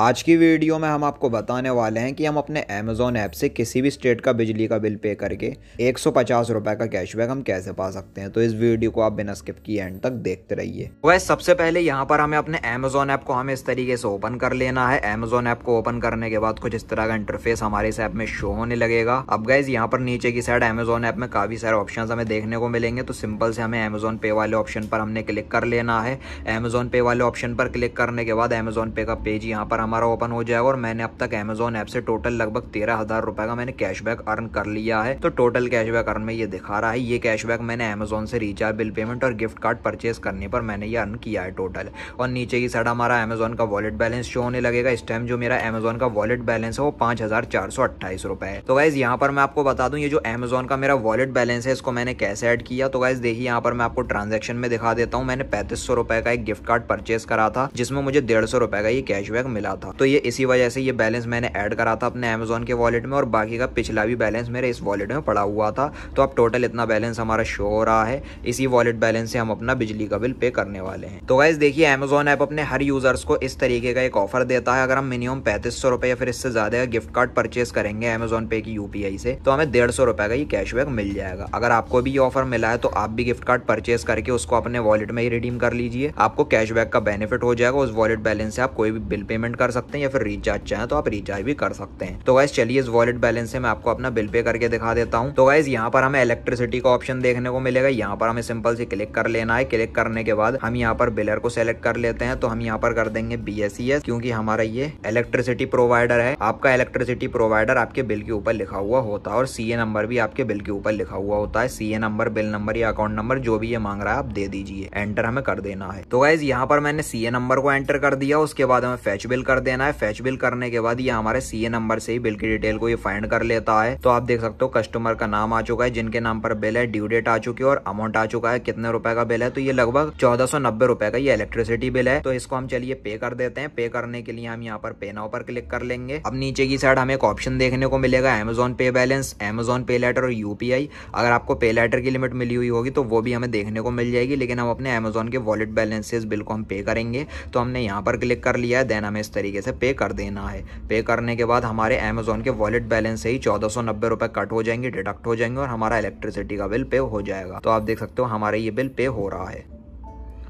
आज की वीडियो में हम आपको बताने वाले हैं कि हम अपने अमेज़ोन ऐप से किसी भी स्टेट का बिजली का बिल पे करके एक सौ का कैशबैक हम कैसे पा सकते हैं तो इस वीडियो को आप बिना स्किप किए एंड तक देखते रहिए वह सबसे पहले यहाँ पर हमें अपने अमेज़ोन ऐप को हमें इस तरीके से ओपन कर लेना है अमेज़ोन ऐप को ओपन करने के बाद कुछ इस तरह का इंटरफेस हमारे इस ऐप में शो होने लगेगा अब गैस यहाँ पर नीचे की साइड अमेज़ोन ऐप में काफी सारे ऑप्शन हमें देखने को मिलेंगे तो सिंपल से हमें अमेज़ोन पे वाले ऑप्शन पर हमने क्लिक कर लेना है अमेज़ोन पे वाले ऑप्शन पर क्लिक करने के बाद अमेज़ोन पे का पेज यहाँ पर हमारा ओपन हो जाएगा और मैंने अब तक अमेजोन ऐप से टोटल लगभग तेरह हजार रुपए का मैंने कैशबैक अर्न कर लिया है तो टोटल कैशबैक अर्न में ये दिखा रहा है ये कैशबैक मैंने अमेजोन से रिचार्ज बिल पेमेंट और गिफ्ट कार्ड परचेज करने पर मैंने ये अर्न किया है टोटल और नीचे की साइड हमारा अमेजोन का वॉलेट बैलेंस शो होने लगेगा इस टाइम जो मेरा अमेजोन का वॉलेट बैलेंस है वो पांच हजार चार सौ अट्ठाईस रुपए है तो गाइज यहाँ पर मैं आपको बता दूं ये जो अमेजोन का मेरा वॉलेट बैलेंस है इसको मैंने कैसे एड किया तो गाइज देखिए यहाँ पर मैं आपको ट्रांजेक्शन में दिखा देता हूँ मैंने पैंतीस सौ रुपए का एक गिफ्ट कार्ड परचेस करा था जिसमें मुझे डेढ़ सौ रुपए का ये कैशबैक मिला गया था तो ये इसी वजह से ये बैलेंस मैंने ऐड करा था अपने अमेजोन के वॉलेट में और बाकी का पिछला भी बैलेंस मेरे इस वॉलेट में पड़ा हुआ था तो अब टोटल इतना बैलेंस हमारा शो हो रहा है इसी वॉलेट बैलेंस से हम अपना बिजली का बिल पे करने वाले हैं तो गाइज देखिए अमेजोन ऐप अपने हर यूजर्स को इस तरीके का एक ऑफर देता है अगर हम मिनिमम पैंतीस सौ रुपए या फिर इससे ज्यादा का गिफ्ट कार्ड परचेस करेंगे अमेजोन पे की यूपीआई से तो हमें डेढ़ सौ रुपए का ये कैशबैक मिल जाएगा अगर आपको भी ये ऑफर मिला है तो आप भी गिफ्ट कार्ड परचेस करके उसको अपने वॉलेट में ही रिडीम कर लीजिए आपको कैशबैक का बेनिफिट हो जाएगा उस वॉलेट बैलेंस से आप कोई भी बिल पेमेंट कर सकते हैं या फिर रिचार्ज चाहें तो आप रिचार्ज भी कर सकते हैं तो गाइज चलिए इस वॉलेट बैलेंस से मैं आपको अपना बिल पे करके दिखा देता हूँ तो गाइज यहाँ पर हमें इलेक्ट्रिसिटी का ऑप्शन देखने को मिलेगा यहाँ पर हमें सिंपल से क्लिक कर लेना है क्लिक करने के बाद हम यहाँ पर बिलर को सेलेक्ट कर लेते हैं तो हम यहाँ पर कर देंगे बी e क्योंकि हमारा ये इलेक्ट्रिसिटी प्रोवाइडर है आपका इलेक्ट्रिसिटी प्रोवाइडर आपके बिल के ऊपर लिखा हुआ होता है और सी नंबर भी आपके बिल के ऊपर लिखा हुआ होता है सी नंबर बिल नंबर या अकाउंट नंबर जो भी ये मांग रहा है आप दे दीजिए एंटर हमें कर देना है तो गाइज यहाँ पर मैंने सी नंबर को एंटर कर दिया उसके बाद हमें फैच बिल कर देना है फैच बिल करने के बाद ये हमारे सीए नंबर से ही बिल की डिटेल को ये फाइंड कर लेता है तो आप देख सकते हो कस्टमर का नाम आ चुका है जिनके नाम पर बिल है ड्यू डेट आ चुकी है और अमाउंट आ चुका है कितने रुपए का बिल है तो ये लगभग चौदह सौ नब्बे रुपए का ये इलेक्ट्रिसिटी बिल है तो इसको हम चलिए पे कर देते हैं पे करने के लिए हम यहाँ पर पे नाउ पर क्लिक कर लेंगे अब नीचे की साइड हमें एक ऑप्शन देखने को मिलेगा Amazon pay balance Amazon pay later और यूपीआई अगर आपको पे लेटर की लिमिट मिली हुई होगी तो वो भी हमें देखने को मिल जाएगी लेकिन हम अपने अमेजोन के वॉलेट बैलेंसेज बिल को हम पे करेंगे तो हमने यहाँ पर क्लिक कर लिया है देन हमें इस तरीके से पे कर देना है पे करने के बाद हमारे अमेजोन के वॉलेट बैलेंस से ही चौदह सौ नब्बे रुपये कट हो जाएंगे डिडक्ट हो जाएंगे और हमारा इलेक्ट्रिसिटी का बिल पे हो जाएगा तो आप देख सकते हो हमारा ये बिल पे हो रहा है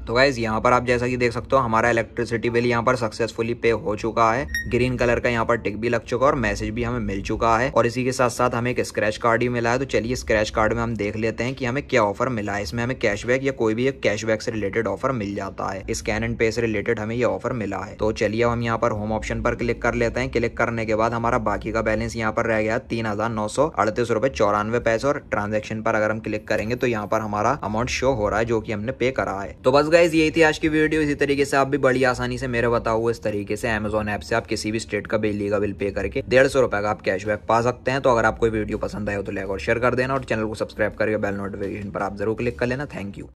तो गाइज यहाँ पर आप जैसा कि देख सकते हो हमारा इलेक्ट्रिसिटी बिल यहाँ पर सक्सेसफुली पे हो चुका है ग्रीन कलर का यहाँ पर टिक भी लग चुका है और मैसेज भी हमें मिल चुका है और इसी के साथ साथ हमें एक स्क्रैच कार्ड भी मिला है तो चलिए स्क्रैच कार्ड में हम देख लेते हैं कि हमें क्या ऑफर मिला है इसमें हमें कैशबैक या कोई भी एक कैशबैक से रिलेटेड ऑफर मिल जाता है स्कैन एंड पे से रिलेटेड हमें ये ऑफर मिला है तो चलिए हम यहाँ पर होम ऑप्शन पर क्लिक कर लेते हैं क्लिक करने के बाद हमारा बाकी का बैलेंस यहाँ पर रह गया तीन हजार नौ सौ अड़तीस चौरानवे पैसे और ट्रांजेक्शन पर अगर हम क्लिक करेंगे तो यहाँ पर हमारा अमाउंट शो हो रहा है जो की हमने पे करा है तो बस गाइज यही थी आज की वीडियो इसी तरीके से आप भी बड़ी आसानी से मेरे बताओ इस तरीके से अमेजोन ऐप से आप किसी भी स्टेट का बिजली का बिल पे करके डेढ़ सौ रुपए का आप कैशबैक पा सकते हैं तो अगर आपको वीडियो पसंद आए तो लाइक और शेयर कर देना और चैनल को सब्सक्राइब करके बेल नोटिफिकेशन पर आप जरूर क्लिक कर लेना थैंक यू